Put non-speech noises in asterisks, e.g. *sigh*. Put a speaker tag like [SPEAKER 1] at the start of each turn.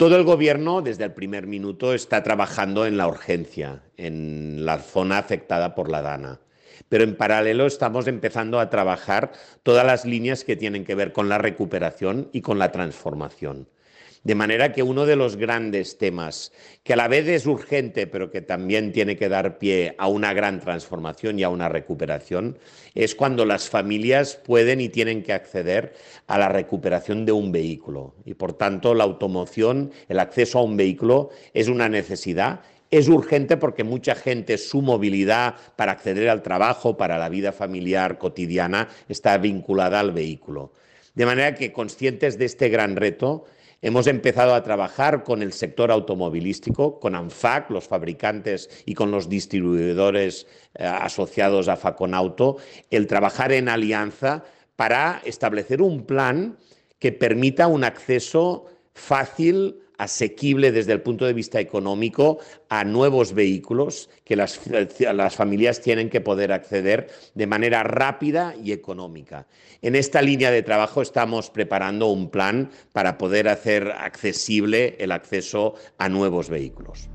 [SPEAKER 1] Todo el gobierno desde el primer minuto está trabajando en la urgencia, en la zona afectada por la Dana. Pero en paralelo estamos empezando a trabajar todas las líneas que tienen que ver con la recuperación y con la transformación. De manera que uno de los grandes temas, que a la vez es urgente, pero que también tiene que dar pie a una gran transformación y a una recuperación, es cuando las familias pueden y tienen que acceder a la recuperación de un vehículo. Y por tanto, la automoción, el acceso a un vehículo es una necesidad es urgente porque mucha gente, su movilidad para acceder al trabajo, para la vida familiar cotidiana, está vinculada al vehículo. De manera que, conscientes de este gran reto, Hemos empezado a trabajar con el sector automovilístico, con ANFAC, los fabricantes y con los distribuidores eh, asociados a Faconauto, el trabajar en alianza para establecer un plan que permita un acceso fácil asequible desde el punto de vista económico a nuevos vehículos que las, *laughs* las, familias tienen que poder acceder de manera rápida y económica. En esta línea de trabajo estamos preparando un plan para poder hacer accesible el acceso a nuevos vehículos.